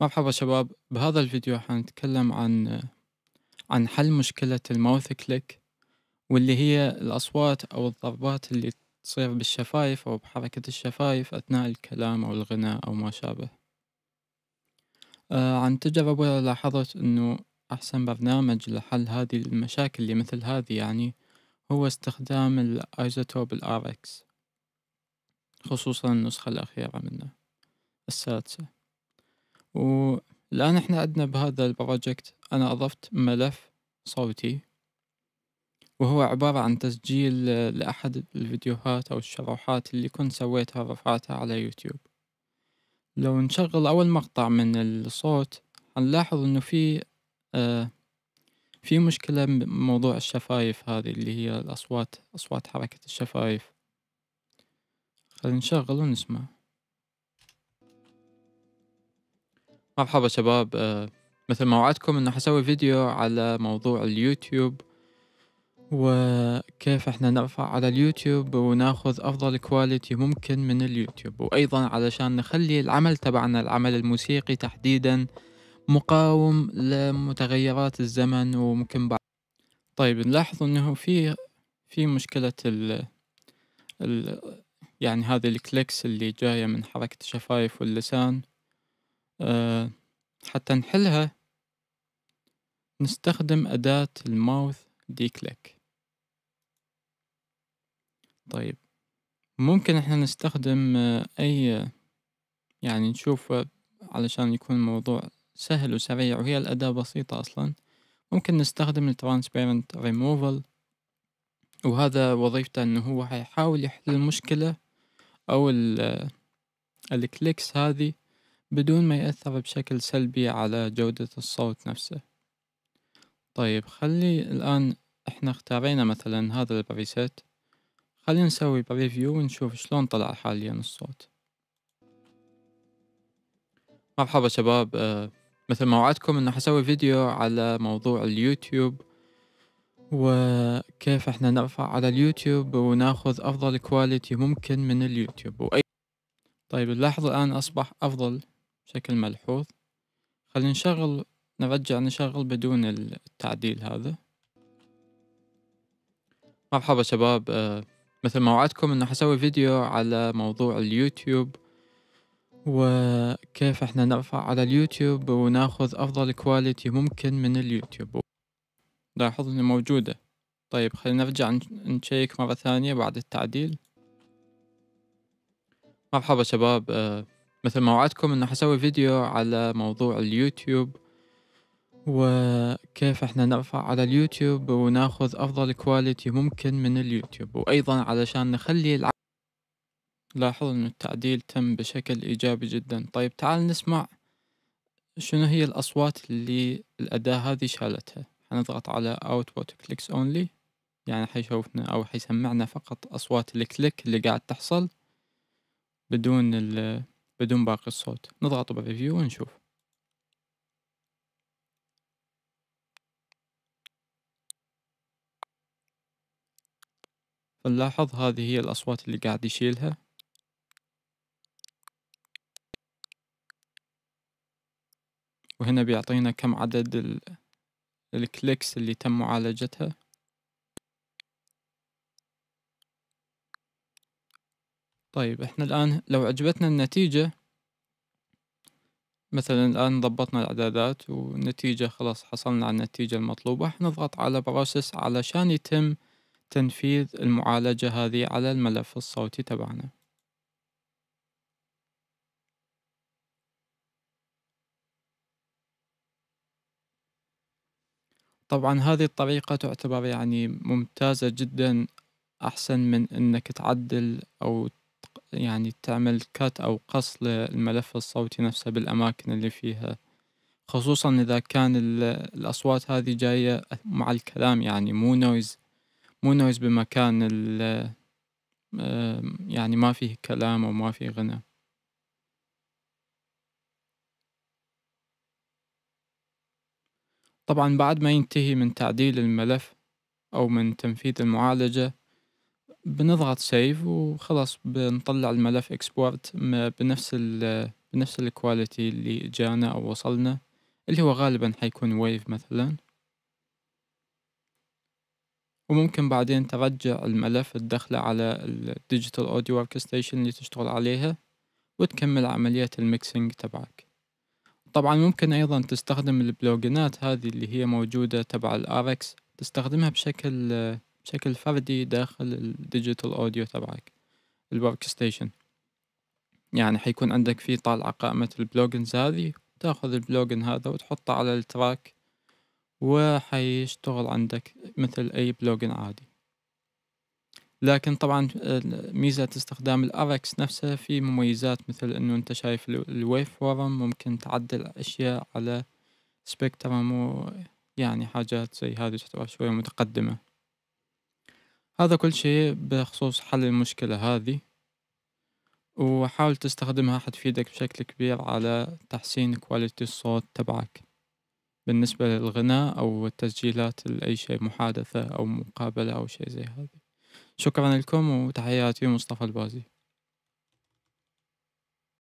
مرحبا شباب بهذا الفيديو حنتكلم عن عن حل مشكلة الماوث كليك واللي هي الأصوات أو الضربات اللي تصير بالشفايف أو بحركة الشفايف أثناء الكلام أو الغناء أو ما شابه آه، عن تجربة لاحظت أنه أحسن برنامج لحل هذه المشاكل اللي مثل هذه يعني هو استخدام الأيزوتوب الاركس خصوصا النسخة الأخيرة منه السادسة والآن إحنا عندنا بهذا البروجكت أنا أضفت ملف صوتي وهو عبارة عن تسجيل لأحد الفيديوهات أو الشروحات اللي كنت سويتها رفعتها على يوتيوب لو نشغل أول مقطع من الصوت هنلاحظ إنه في آه في مشكلة بموضوع الشفايف هذه اللي هي الأصوات أصوات حركة الشفايف خلينا نشغل ونسمع مرحبا شباب آه، مثل ما وعدتكم انه حسوي فيديو على موضوع اليوتيوب وكيف احنا نرفع على اليوتيوب وناخذ افضل كواليتي ممكن من اليوتيوب وايضا علشان نخلي العمل تبعنا العمل الموسيقي تحديدا مقاوم لمتغيرات الزمن وممكن بعد طيب نلاحظ انه في في مشكلة ال يعني هذه الكليكس اللي جاية من حركة الشفايف واللسان آه، حتى نحلها نستخدم أداة الماوث دي كليك طيب ممكن احنا نستخدم آه، أي يعني نشوف آه، علشان يكون الموضوع سهل وسريع وهي الأداة بسيطة أصلا ممكن نستخدم الترانسبيرنت ريموفل وهذا وظيفته انه هو حيحاول يحل المشكلة او الكليكس هذه بدون ما يأثر بشكل سلبي على جودة الصوت نفسه طيب خلي الآن احنا اختارينا مثلا هذا البريسيت خلينا نسوي بريفيو ونشوف شلون طلع حاليا الصوت مرحبا شباب آه، مثل ما وعدتكم انه حسوي فيديو على موضوع اليوتيوب وكيف احنا نرفع على اليوتيوب وناخذ افضل كواليتي ممكن من اليوتيوب وأي... طيب نلاحظ الان اصبح افضل بشكل ملحوظ خلينا نشغل نرجع نشغل بدون التعديل هذا مرحبا شباب آه، مثل ما وعدتكم انه حسوي فيديو على موضوع اليوتيوب وكيف احنا نرفع على اليوتيوب وناخذ افضل كواليتي ممكن من اليوتيوب لاحظ انه موجوده طيب خلينا نرجع نشيك مرة ثانية بعد التعديل مرحبا شباب آه، مثل ما وعدتكم انه حسوي فيديو على موضوع اليوتيوب وكيف احنا نرفع على اليوتيوب وناخذ افضل كواليتي ممكن من اليوتيوب وايضا علشان نخلي الع... لاحظوا ان التعديل تم بشكل ايجابي جدا طيب تعال نسمع شنو هي الاصوات اللي الاداة هذه شالتها حنضغط على output clicks only يعني حيشوفنا او حيسمعنا فقط اصوات الكليك اللي قاعد تحصل بدون ال بدون باقي الصوت نضغط بريفيو ونشوف فنلاحظ هذه هي الأصوات اللي قاعد يشيلها وهنا بيعطينا كم عدد الكليكس اللي تم معالجتها طيب احنا الآن لو عجبتنا النتيجة مثلا الآن ضبطنا الإعدادات والنتيجة خلاص حصلنا على النتيجة المطلوبة نضغط على بروسس علشان يتم تنفيذ المعالجة هذه على الملف الصوتي تبعنا طبعا هذه الطريقة تعتبر يعني ممتازة جدا أحسن من أنك تعدل أو يعني تعمل كات أو قص للملف الصوتي نفسه بالأماكن اللي فيها خصوصا إذا كان الأصوات هذه جاية مع الكلام يعني مو نويز مو نويز بمكان يعني ما فيه كلام أو ما فيه غنى طبعا بعد ما ينتهي من تعديل الملف أو من تنفيذ المعالجة بنضغط سيف وخلاص بنطلع الملف اكسبورت بنفس ال بنفس الكواليتي اللي جانا أو وصلنا اللي هو غالبا حيكون ويف مثلا وممكن بعدين ترجع الملف تدخله على الديجيتال اوديو ورك ستيشن اللي تشتغل عليها وتكمل عملية الميكسينج تبعك طبعا ممكن ايضا تستخدم البلوجنات هذه اللي هي موجودة تبع الاركس تستخدمها بشكل بشكل فردي داخل الديجيتال اوديو تبعك الورك ستيشن يعني حيكون عندك في طالعة قائمة البلوجنز هذه تاخذ البلوجن هذا وتحطه على التراك وحيشتغل عندك مثل اي بلوجن عادي لكن طبعا ميزة استخدام الاركس نفسها في مميزات مثل انه انت شايف الويف فورم ممكن تعدل اشياء على سبيكترم يعني حاجات زي هذه تعتبر شوية متقدمة هذا كل شيء بخصوص حل المشكلة هذه وحاول تستخدمها حتفيدك بشكل كبير على تحسين كواليتي الصوت تبعك بالنسبة للغناء أو التسجيلات لأي شيء محادثة أو مقابلة أو شيء زي هذا شكرا لكم وتحياتي مصطفى البازي